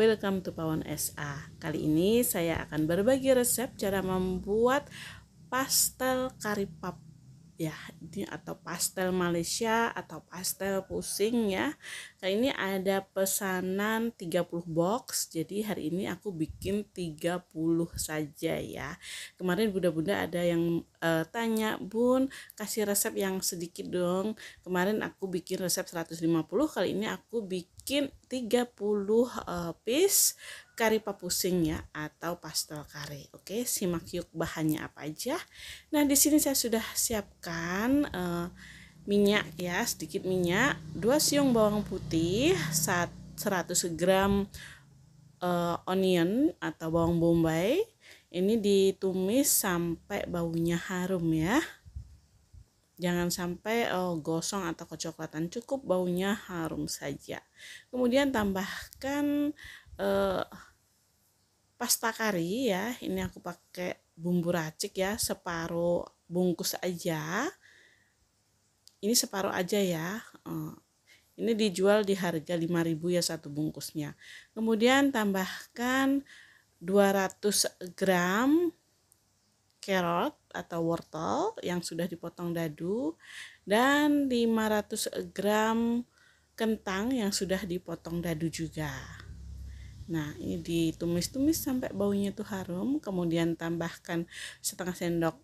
welcome to Pawon SA. Kali ini saya akan berbagi resep cara membuat pastel kari pap ya ini atau pastel Malaysia atau pastel pusing ya kali ini ada pesanan 30 box jadi hari ini aku bikin 30 saja ya kemarin bunda-bunda ada yang uh, tanya bun kasih resep yang sedikit dong kemarin aku bikin resep 150 kali ini aku bikin 30 uh, eh, piece kari papusing ya atau pastel kare. Oke, simak yuk bahannya apa aja. Nah, di sini saya sudah siapkan uh, minyak ya, sedikit minyak, 2 siung bawang putih, 100 gram uh, onion atau bawang bombay. Ini ditumis sampai baunya harum ya. Jangan sampai oh, gosong atau kecoklatan, cukup baunya harum saja. Kemudian tambahkan eh, pasta kari ya ini aku pakai bumbu racik ya separuh bungkus aja ini separuh aja ya eh, ini dijual di harga 5000 ya satu bungkusnya kemudian tambahkan 200 gram carrot atau wortel yang sudah dipotong dadu dan 500 gram kentang yang sudah dipotong dadu juga Nah, ini ditumis-tumis sampai baunya itu harum, kemudian tambahkan setengah sendok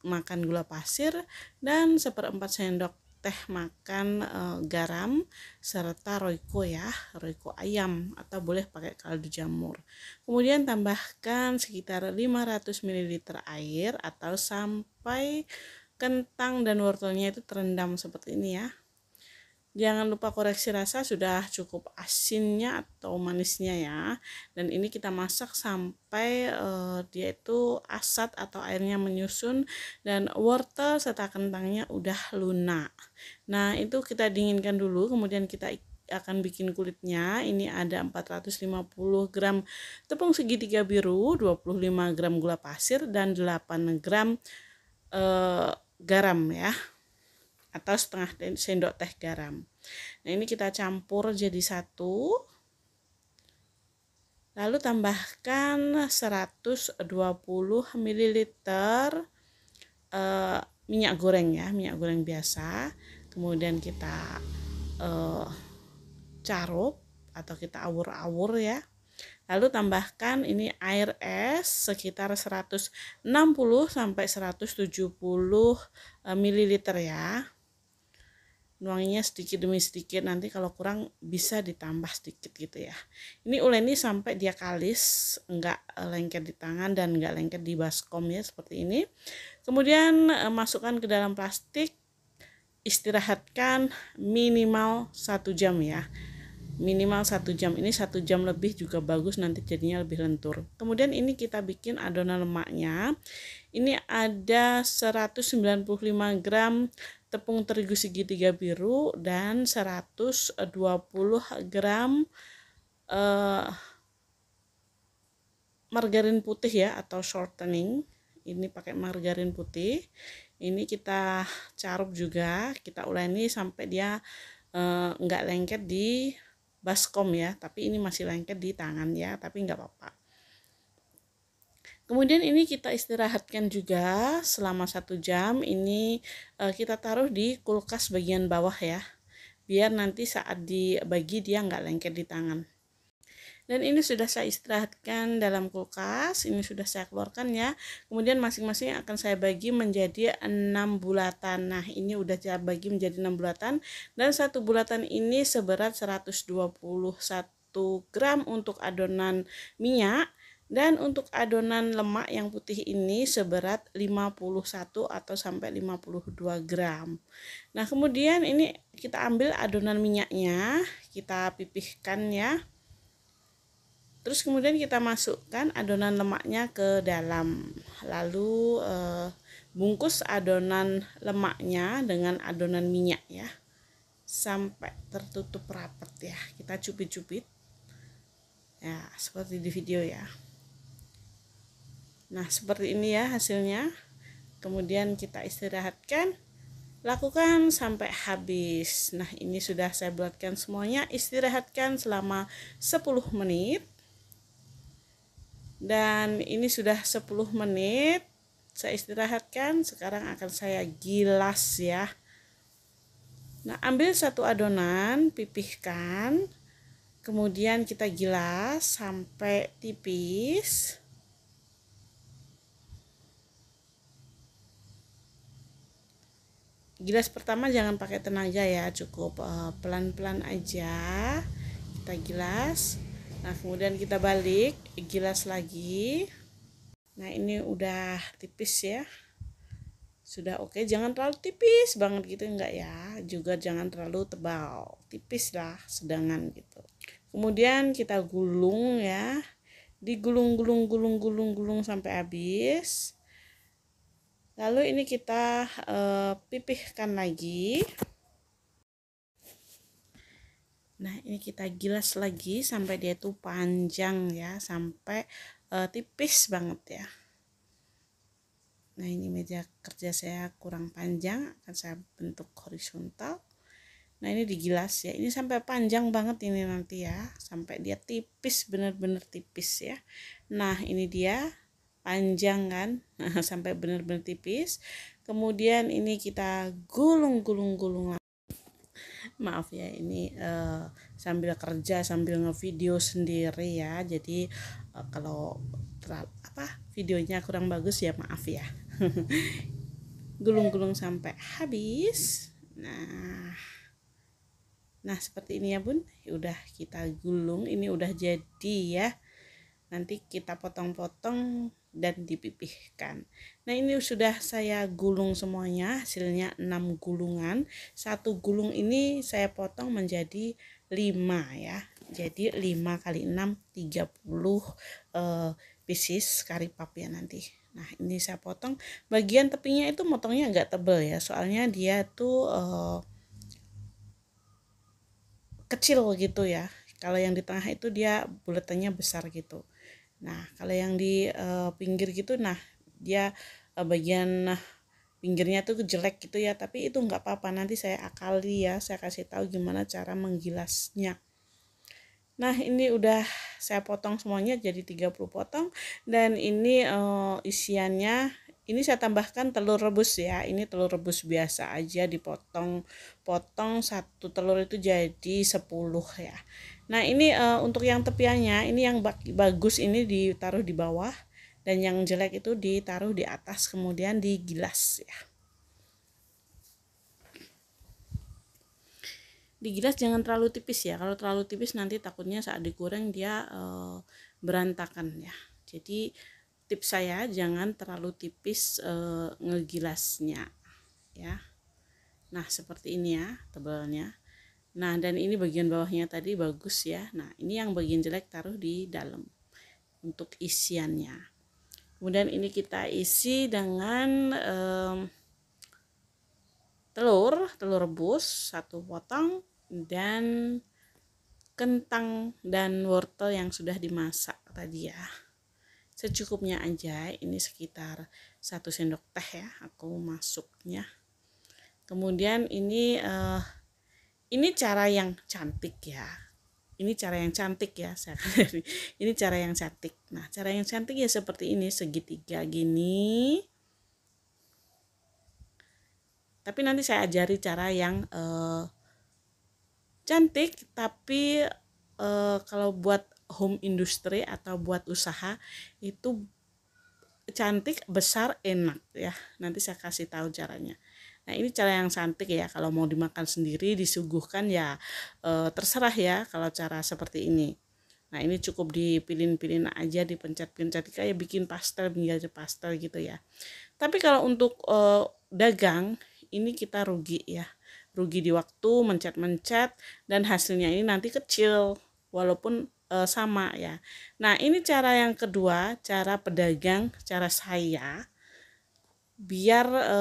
makan gula pasir dan seperempat sendok teh makan e, garam serta roiko ya, roiko ayam atau boleh pakai kaldu jamur. Kemudian tambahkan sekitar 500 ml air atau sampai kentang dan wortelnya itu terendam seperti ini ya. Jangan lupa koreksi rasa sudah cukup asinnya atau manisnya ya. Dan ini kita masak sampai uh, dia itu asat atau airnya menyusun dan wortel serta kentangnya udah lunak. Nah, itu kita dinginkan dulu kemudian kita akan bikin kulitnya ini ada 450 gram tepung segitiga biru 25 gram gula pasir dan 8 gram e, garam ya atau setengah sendok teh garam. Nah, ini kita campur jadi satu. Lalu tambahkan 120 ml uh, minyak goreng ya, minyak goreng biasa. Kemudian kita uh, carup atau kita awur-awur ya. Lalu tambahkan ini air es sekitar 160 sampai 170 eh, ml ya nuanginya sedikit demi sedikit nanti kalau kurang bisa ditambah sedikit gitu ya ini uleni sampai dia kalis enggak eh, lengket di tangan dan enggak lengket di baskom ya seperti ini kemudian eh, masukkan ke dalam plastik istirahatkan minimal satu jam ya minimal satu jam ini satu jam lebih juga bagus nanti jadinya lebih lentur kemudian ini kita bikin adonan lemaknya ini ada 195 gram tepung terigu segitiga biru dan 120 gram eh, margarin putih ya atau shortening ini pakai margarin putih ini kita carup juga kita uleni sampai dia eh, nggak lengket di baskom ya tapi ini masih lengket di tangan ya tapi nggak apa-apa Kemudian ini kita istirahatkan juga selama satu jam. Ini e, kita taruh di kulkas bagian bawah ya, biar nanti saat dibagi dia nggak lengket di tangan. Dan ini sudah saya istirahatkan dalam kulkas, ini sudah saya keluarkan ya. Kemudian masing-masing akan saya bagi menjadi 6 bulatan. Nah, ini udah saya bagi menjadi 6 bulatan dan satu bulatan ini seberat 121 gram untuk adonan minyak dan untuk adonan lemak yang putih ini seberat 51 atau sampai 52 gram. Nah, kemudian ini kita ambil adonan minyaknya, kita pipihkan ya. Terus kemudian kita masukkan adonan lemaknya ke dalam. Lalu eh, bungkus adonan lemaknya dengan adonan minyak ya. Sampai tertutup rapat ya. Kita cubit-cubit. Ya, seperti di video ya. Nah, seperti ini ya hasilnya. Kemudian kita istirahatkan. Lakukan sampai habis. Nah, ini sudah saya buatkan semuanya. Istirahatkan selama 10 menit. Dan ini sudah 10 menit. Saya istirahatkan. Sekarang akan saya gilas ya. Nah, ambil satu adonan, pipihkan. Kemudian kita gilas sampai tipis. gilas pertama jangan pakai tenaga ya cukup eh, pelan-pelan uh, aja kita gilas nah kemudian kita balik gilas lagi nah ini udah tipis ya sudah oke okay. jangan terlalu tipis banget gitu enggak ya juga jangan terlalu tebal tipis lah sedangan gitu kemudian kita gulung ya digulung gulung gulung gulung gulung sampai habis lalu ini kita e, pipihkan lagi nah ini kita gilas lagi sampai dia itu panjang ya sampai e, tipis banget ya nah ini meja kerja saya kurang panjang akan saya bentuk horizontal nah ini digilas ya ini sampai panjang banget ini nanti ya sampai dia tipis benar-benar tipis ya nah ini dia panjang kan sampai benar-benar tipis kemudian ini kita gulung-gulung-gulung maaf ya ini uh, sambil kerja sambil ngevideo sendiri ya jadi uh, kalau terlalu, apa videonya kurang bagus ya maaf ya gulung-gulung sampai habis nah nah seperti ini ya bun ya udah kita gulung ini udah jadi ya nanti kita potong-potong dan dipipihkan. Nah, ini sudah saya gulung semuanya, hasilnya 6 gulungan. Satu gulung ini saya potong menjadi 5 ya. Jadi 5 kali 6 30 eh, pieces kari pap ya nanti. Nah, ini saya potong. Bagian tepinya itu motongnya agak tebel ya, soalnya dia tuh eh, kecil gitu ya. Kalau yang di tengah itu dia buletannya besar gitu. Nah, kalau yang di uh, pinggir gitu nah dia uh, bagian nah, pinggirnya tuh jelek gitu ya, tapi itu nggak apa-apa nanti saya akali ya, saya kasih tahu gimana cara menggilasnya. Nah, ini udah saya potong semuanya jadi 30 potong dan ini uh, isiannya ini saya tambahkan telur rebus ya ini telur rebus biasa aja dipotong potong satu telur itu jadi 10 ya nah ini uh, untuk yang tepiannya ini yang bagus ini ditaruh di bawah dan yang jelek itu ditaruh di atas kemudian digilas ya digilas jangan terlalu tipis ya kalau terlalu tipis nanti takutnya saat digoreng dia uh, berantakan ya jadi tips saya jangan terlalu tipis e, ngegilasnya ya nah seperti ini ya tebalnya nah dan ini bagian bawahnya tadi bagus ya nah ini yang bagian jelek taruh di dalam untuk isiannya kemudian ini kita isi dengan e, telur telur rebus satu potong dan kentang dan wortel yang sudah dimasak tadi ya secukupnya aja ini sekitar satu sendok teh ya aku masuknya kemudian ini uh, ini cara yang cantik ya ini cara yang cantik ya ini cara yang cantik nah cara yang cantik ya seperti ini segitiga gini tapi nanti saya ajari cara yang uh, cantik tapi uh, kalau buat home industry atau buat usaha itu cantik besar enak ya nanti saya kasih tahu caranya nah ini cara yang cantik ya kalau mau dimakan sendiri disuguhkan ya e, terserah ya kalau cara seperti ini nah ini cukup dipilin-pilin aja dipencet-pencet kayak bikin pastel menjadi pastel gitu ya tapi kalau untuk e, dagang ini kita rugi ya rugi di waktu mencet-mencet dan hasilnya ini nanti kecil walaupun e, sama ya. Nah, ini cara yang kedua, cara pedagang, cara saya biar e,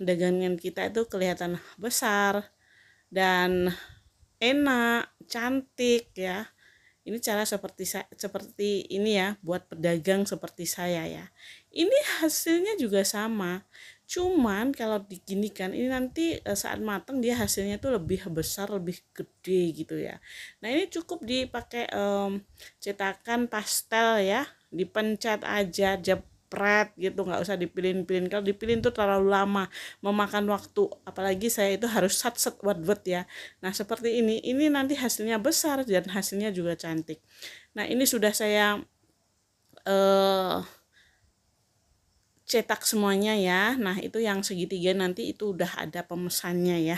dagangan kita itu kelihatan besar dan enak, cantik ya. Ini cara seperti seperti ini ya buat pedagang seperti saya ya. Ini hasilnya juga sama. Cuman kalau diginikan ini nanti eh, saat matang dia hasilnya tuh lebih besar, lebih gede gitu ya. Nah, ini cukup dipakai um, cetakan pastel ya. Dipencet aja, jepret gitu, nggak usah dipilin-pilin. Kalau dipilin tuh terlalu lama, memakan waktu. Apalagi saya itu harus sat sat wet-wet ya. Nah, seperti ini. Ini nanti hasilnya besar dan hasilnya juga cantik. Nah, ini sudah saya eh uh, cetak semuanya ya. Nah, itu yang segitiga nanti itu udah ada pemesannya ya.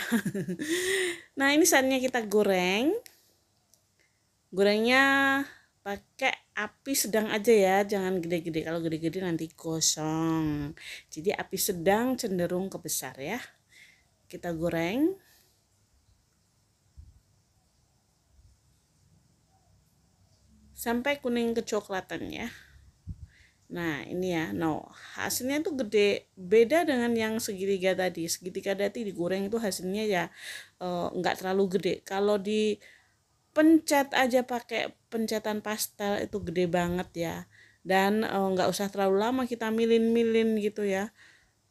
nah, ini saatnya kita goreng. Gorengnya pakai api sedang aja ya, jangan gede-gede. Kalau gede-gede nanti kosong. Jadi api sedang cenderung ke besar ya. Kita goreng. Sampai kuning kecoklatan ya. Nah ini ya, no hasilnya tuh gede, beda dengan yang segitiga tadi. Segitiga tadi digoreng itu hasilnya ya eh, nggak e, terlalu gede. Kalau di pencet aja pakai pencetan pastel itu gede banget ya. Dan eh, nggak e, usah terlalu lama kita milin-milin gitu ya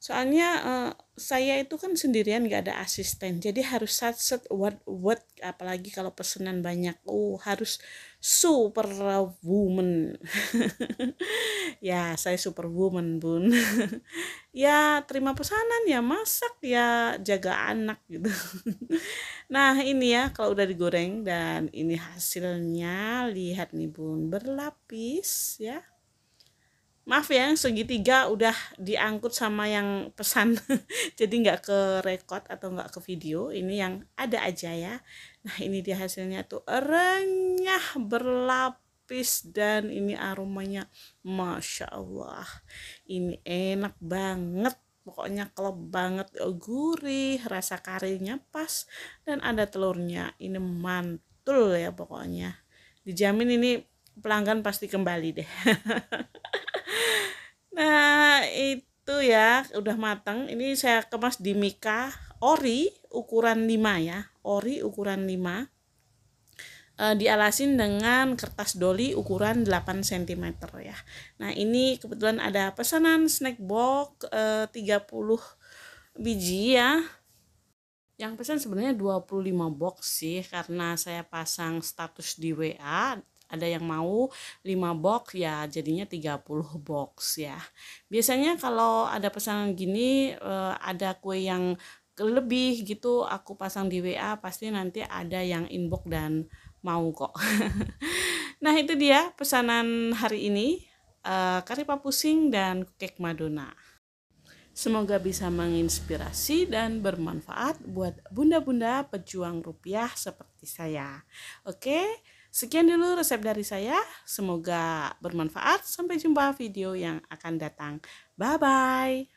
soalnya uh, saya itu kan sendirian gak ada asisten jadi harus set word word apalagi kalau pesanan banyak oh harus super woman ya saya super woman bun ya terima pesanan ya masak ya jaga anak gitu nah ini ya kalau udah digoreng dan ini hasilnya lihat nih bun berlapis ya maaf ya yang segitiga udah diangkut sama yang pesan jadi nggak ke record atau nggak ke video ini yang ada aja ya nah ini dia hasilnya tuh renyah berlapis dan ini aromanya masya Allah ini enak banget pokoknya klop banget gurih rasa karinya pas dan ada telurnya ini mantul ya pokoknya dijamin ini pelanggan pasti kembali deh Nah, itu ya, udah matang. Ini saya kemas di mika ori ukuran 5 ya. Ori ukuran 5. E, eh, dialasin dengan kertas doli ukuran 8 cm ya. Nah, ini kebetulan ada pesanan snack box e, eh, 30 biji ya yang pesan sebenarnya 25 box sih karena saya pasang status di WA ada yang mau 5 box ya jadinya 30 box ya biasanya kalau ada pesanan gini eh, ada kue yang lebih gitu aku pasang di WA pasti nanti ada yang inbox dan mau kok nah itu dia pesanan hari ini eh, karipap pusing dan kek madonna Semoga bisa menginspirasi dan bermanfaat buat bunda-bunda pejuang rupiah seperti saya. Oke, Sekian dulu resep dari saya. Semoga bermanfaat. Sampai jumpa video yang akan datang. Bye bye.